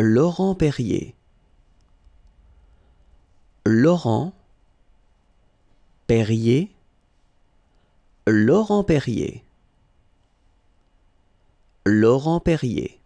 Laurent Perrier. Laurent Perrier. Laurent Perrier. Laurent Perrier.